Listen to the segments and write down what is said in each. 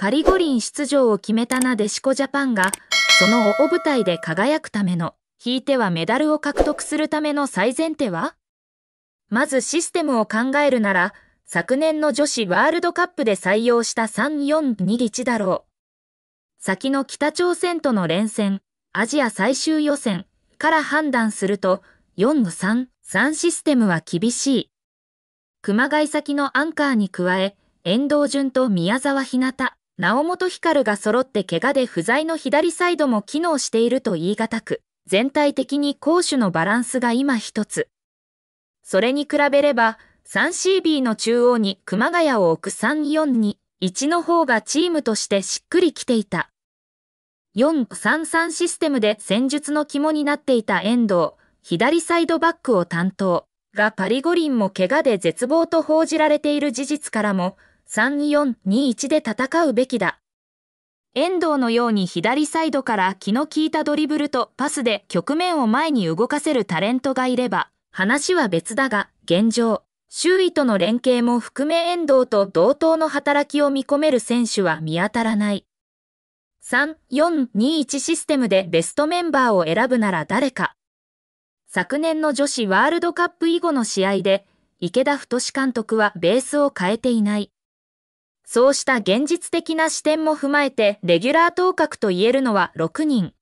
パリ五輪出場を決めたなでしこジャパンが、その大舞台で輝くための、ひいてはメダルを獲得するための最前提はまずシステムを考えるなら、昨年の女子ワールドカップで採用した3421だろう。先の北朝鮮との連戦、アジア最終予選から判断すると、4の3、3システムは厳しい。熊谷先のアンカーに加え、遠藤順と宮沢ひなた、直本光が揃って怪我で不在の左サイドも機能していると言い難く、全体的に攻守のバランスが今一つ。それに比べれば、3CB の中央に熊谷を置く3-4-2-1の方がチームとしてしっくりきていた。4-3-3システムで戦術の肝になっていた遠藤、左サイドバックを担当、がパリ五輪も怪我で絶望と報じられている事実からも、3-4-2-1で戦うべきだ。遠藤のように左サイドから気の利いたドリブルとパスで局面を前に動かせるタレントがいれば、話は別だが、現状、周囲との連携も含め遠藤と同等の働きを見込める選手は見当たらない。3-4-2-1システムでベストメンバーを選ぶなら誰か。昨年の女子ワールドカップ以後の試合で、池田太監督はベースを変えていない。そうした現実的な視点も踏まえてレギュラー当確と言えるのは6人。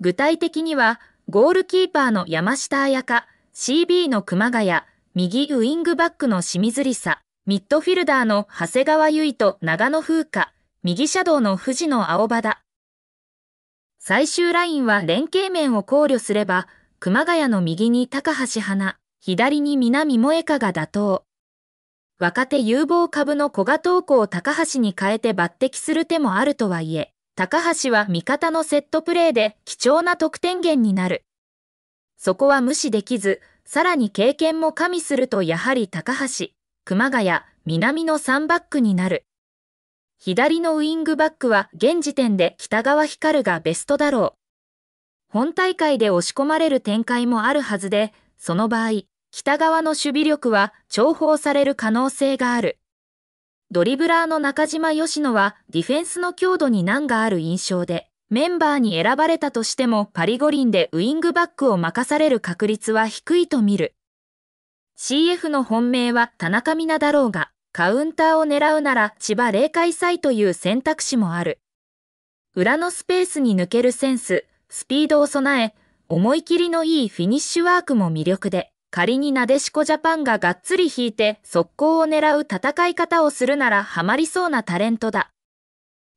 具体的には、ゴールキーパーの山下彩香、CB の熊谷、右ウイングバックの清水里沙、ミッドフィルダーの長谷川唯と長野風花、右シャドウの藤野青葉だ。最終ラインは連携面を考慮すれば、熊谷の右に高橋花、左に南萌香が妥当。若手有望株の小賀投稿高橋に変えて抜擢する手もあるとはいえ、高橋は味方のセットプレーで貴重な得点源になる。そこは無視できず、さらに経験も加味するとやはり高橋、熊谷、南の3バックになる。左のウイングバックは現時点で北川光がベストだろう。本大会で押し込まれる展開もあるはずで、その場合、北側の守備力は重宝される可能性がある。ドリブラーの中島義野はディフェンスの強度に難がある印象で、メンバーに選ばれたとしてもパリ五輪でウイングバックを任される確率は低いと見る。CF の本命は田中美奈だろうが、カウンターを狙うなら千葉霊界祭という選択肢もある。裏のスペースに抜けるセンス、スピードを備え、思い切りのいいフィニッシュワークも魅力で、仮になでしこジャパンががっつり引いて速攻を狙う戦い方をするならハマりそうなタレントだ。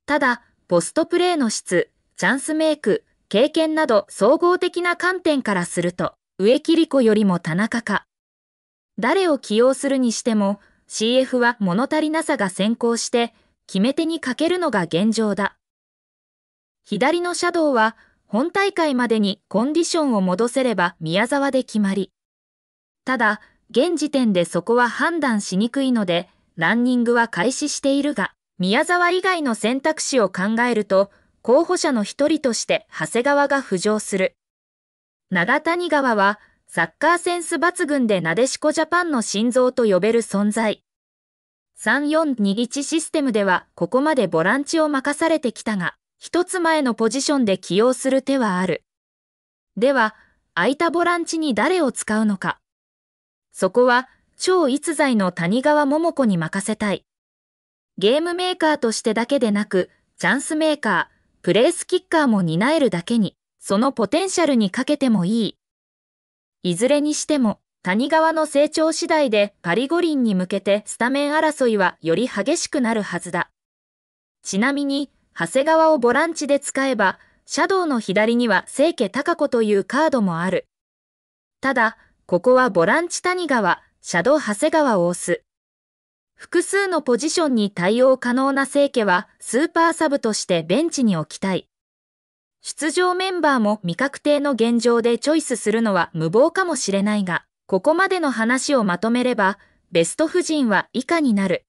ただ、ポストプレーの質、チャンスメイク、経験など総合的な観点からすると、植木理子よりも田中か。誰を起用するにしても、CF は物足りなさが先行して、決め手に欠けるのが現状だ。左のシャドウは、本大会までにコンディションを戻せれば宮沢で決まり。ただ、現時点でそこは判断しにくいので、ランニングは開始しているが、宮沢以外の選択肢を考えると、候補者の一人として長谷川が浮上する。長谷川は、サッカーセンス抜群でなでしこジャパンの心臓と呼べる存在。3421システムではここまでボランチを任されてきたが、一つ前のポジションで起用する手はある。では、空いたボランチに誰を使うのか。そこは超逸材の谷川桃子に任せたい。ゲームメーカーとしてだけでなく、チャンスメーカー、プレースキッカーも担えるだけに、そのポテンシャルにかけてもいい。いずれにしても、谷川の成長次第でパリ五輪に向けてスタメン争いはより激しくなるはずだ。ちなみに、長谷川をボランチで使えば、シャドウの左には清家高子というカードもある。ただ、ここはボランチ谷川、シャド長谷川を押す。複数のポジションに対応可能な清家はスーパーサブとしてベンチに置きたい。出場メンバーも未確定の現状でチョイスするのは無謀かもしれないが、ここまでの話をまとめれば、ベスト夫人は以下になる。